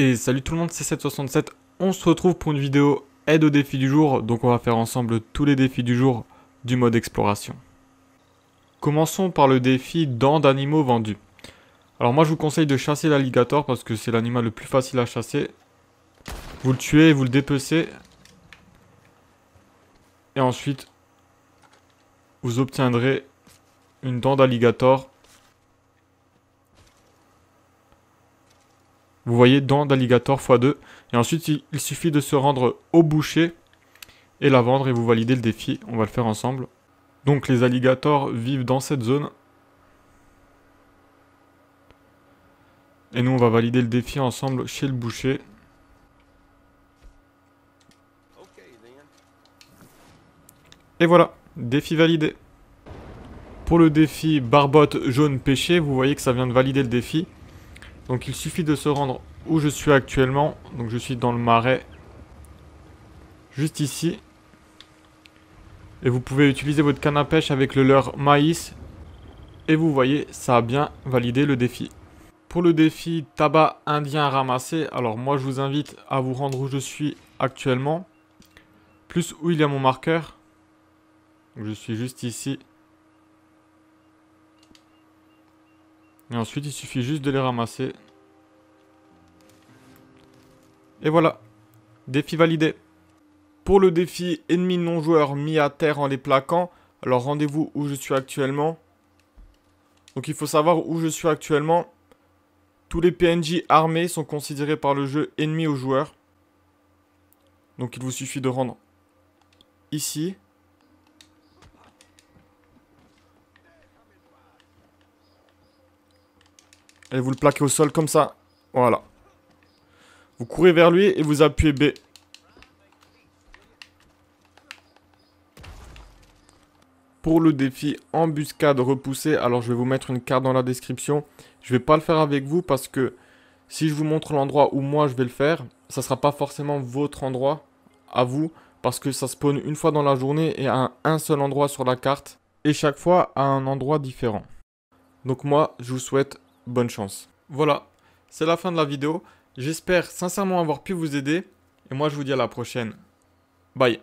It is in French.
et salut tout le monde, c'est 767. On se retrouve pour une vidéo aide au défi du jour, donc on va faire ensemble tous les défis du jour du mode exploration. Commençons par le défi dents d'animaux vendus. Alors moi je vous conseille de chasser l'alligator parce que c'est l'animal le plus facile à chasser. Vous le tuez, vous le dépecez. Et ensuite, vous obtiendrez une dent d'alligator Vous voyez, dents d'alligator x2. Et ensuite, il suffit de se rendre au boucher et la vendre et vous validez le défi. On va le faire ensemble. Donc les alligators vivent dans cette zone. Et nous, on va valider le défi ensemble chez le boucher. Et voilà, défi validé. Pour le défi barbotte jaune pêché, vous voyez que ça vient de valider le défi. Donc il suffit de se rendre où je suis actuellement. Donc je suis dans le marais. Juste ici. Et vous pouvez utiliser votre canne à pêche avec le leurre maïs. Et vous voyez, ça a bien validé le défi. Pour le défi tabac indien ramassé, alors moi je vous invite à vous rendre où je suis actuellement. Plus où il y a mon marqueur. je suis juste ici. Et ensuite il suffit juste de les ramasser. Et voilà, défi validé. Pour le défi ennemi non-joueur mis à terre en les plaquant, alors rendez-vous où je suis actuellement. Donc il faut savoir où je suis actuellement. Tous les PNJ armés sont considérés par le jeu ennemis aux joueurs. Donc il vous suffit de rendre ici. Et vous le plaquez au sol comme ça. Voilà. Vous courez vers lui et vous appuyez B. Pour le défi embuscade repoussée, alors je vais vous mettre une carte dans la description. Je vais pas le faire avec vous parce que si je vous montre l'endroit où moi je vais le faire, ça sera pas forcément votre endroit à vous parce que ça spawn une fois dans la journée et à un seul endroit sur la carte et chaque fois à un endroit différent. Donc moi, je vous souhaite bonne chance. Voilà, c'est la fin de la vidéo. J'espère sincèrement avoir pu vous aider. Et moi, je vous dis à la prochaine. Bye.